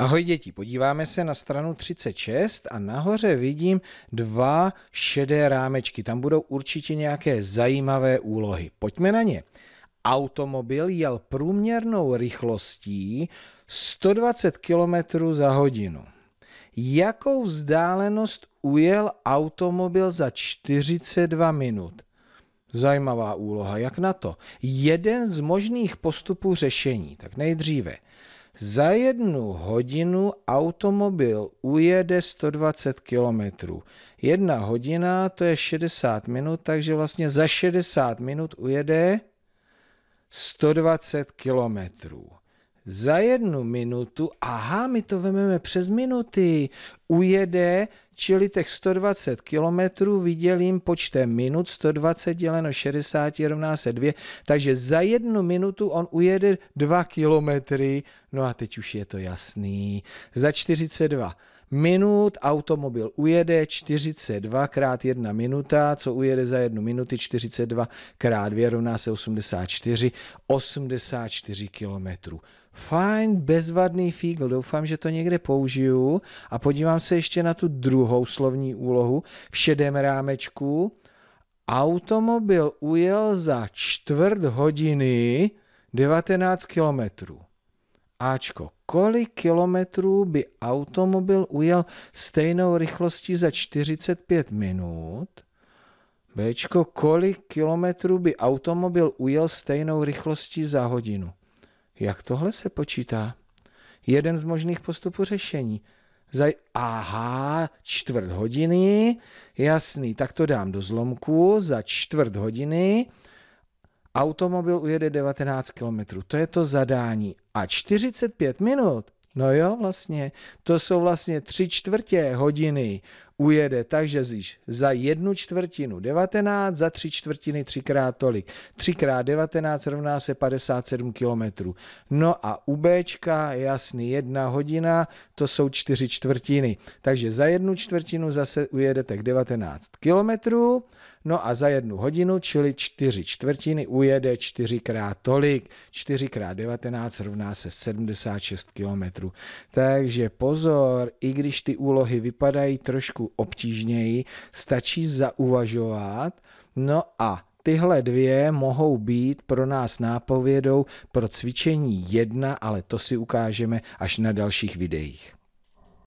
Ahoj děti, podíváme se na stranu 36 a nahoře vidím dva šedé rámečky. Tam budou určitě nějaké zajímavé úlohy. Pojďme na ně. Automobil jel průměrnou rychlostí 120 km za hodinu. Jakou vzdálenost ujel automobil za 42 minut? Zajímavá úloha, jak na to? Jeden z možných postupů řešení. Tak nejdříve za jednu hodinu automobil ujede 120 kilometrů. Jedna hodina to je 60 minut, takže vlastně za 60 minut ujede 120 kilometrů za jednu minutu, aha, my to vememe přes minuty, ujede, čili těch 120 kilometrů vydělím počtem minut, 120 děleno 60 rovná se 2, takže za jednu minutu on ujede 2 kilometry, no a teď už je to jasný, za 42 minut, automobil ujede 42 krát 1 minuta, co ujede za 1 minuty 42 krát 2 rovná se 84, 84 kilometrů. Fajn, bezvadný fígl, doufám, že to někde použiju a podívám se ještě na tu druhou slovní úlohu v šedém rámečku. Automobil ujel za čtvrt hodiny 19 kilometrů. Ačko, kolik kilometrů by automobil ujel stejnou rychlostí za 45 minut? Bčko, kolik kilometrů by automobil ujel stejnou rychlostí za hodinu? Jak tohle se počítá? Jeden z možných postupů řešení. Zaj... aha, čtvrt hodiny, jasný, tak to dám do zlomku, za čtvrt hodiny automobil ujede 19 km. To je to zadání. A 45 minut, no jo, vlastně, to jsou vlastně tři čtvrtě hodiny ujede, takže zjíš za jednu čtvrtinu 19, za tři čtvrtiny třikrát tolik. Třikrát 19 rovná se 57 km. No a u B, jasný, jedna hodina, to jsou čtyři čtvrtiny. Takže za jednu čtvrtinu zase ujedete k 19 km. no a za jednu hodinu, čili čtyři čtvrtiny, ujede čtyřikrát tolik. Čtyřikrát 19 rovná se 76 km. Takže pozor, i když ty úlohy vypadají trošku obtížněji, stačí zauvažovat, no a Tyhle dvě mohou být pro nás nápovědou pro cvičení jedna, ale to si ukážeme až na dalších videích.